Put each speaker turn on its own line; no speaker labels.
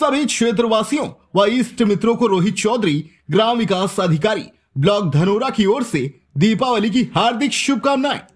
सभी क्षेत्रवासियों व ईस्ट मित्रों को रोहित चौधरी ग्राम विकास अधिकारी ब्लॉक धनोरा की ओर से दीपावली की हार्दिक शुभकामनाएं